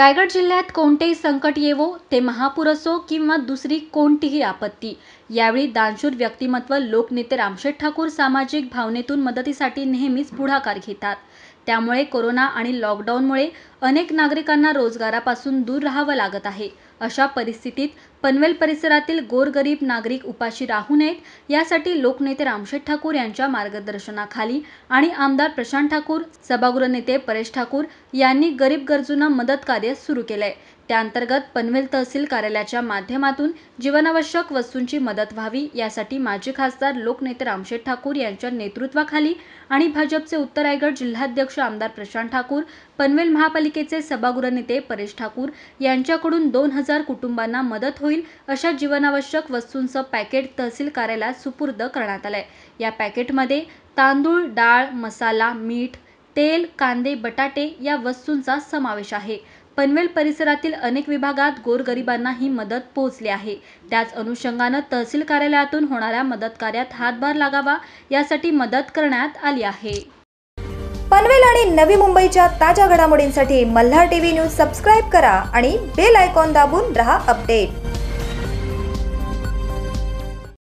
रायगड जिल्ह्यात कोणतेही संकट येवो ते महापूर असो किंवा दुसरी कोणतीही आपत्ती यावेळी दानशूर व्यक्तिमत्व लोकनेते रामशेठ ठाकूर सामाजिक भावनेतून मदतीसाठी नेहमीच पुढाकार घेतात त्यामुळे कोरोना आणि लॉकडाऊनमुळे अनेक नागरिकांना रोजगारापासून दूर राहावं लागत आहे अशा परिस्थितीत पनवेल परिसरातील गोरगरीब नागरिक उपाशी राहू नयेत यासाठी लोकनेते रामशेठ ठाकूर यांच्या मार्गदर्शनाखाली आणि आमदार प्रशांत ठाकूर सभागृह नेते परेश ठाकूर यांनी गरीब गरजूंना मदत कार्य सुरू केलंय त्याअंतर्गत पनवेल तहसील कार्यालयाच्या माध्यमातून जीवनावश्यक वस्तूंची मदत व्हावी यासाठी माजी खासदार लोकनेते रामशेठ ठाकूर यांच्या नेतृत्वाखाली आणि भाजपचे उत्तर रायगड जिल्हाध्यक्ष आमदार प्रशांत ठाकूर पनवेल महापालिकेचे सभागृहनेते परेश ठाकूर यांच्याकडून दोन हजार कुटुंबांना मदत होईल अशा जीवनावश्यक वस्तूंचं पॅकेट तहसील कार्यालयात सुपूर्द करण्यात आलंय या पॅकेटमध्ये तांदूळ डाळ मसाला मीठ तेल कांदे बटाटे या वस्तूंचा समावेश आहे पनवेल परिसरातील अनेक विभागात गोरगरिबांना ही मदत पोहोचली आहे त्याच अनुषंगानं तहसील कार्यालयातून होणाऱ्या मदत कार्यात हातभार लागावा यासाठी मदत करण्यात आली आहे पनवेल आणि नवी मुंबईच्या ताज्या घडामोडींसाठी मल्हार टीव्ही न्यूज सबस्क्राईब करा आणि बेल आयकॉन दाबून रहा अपडेट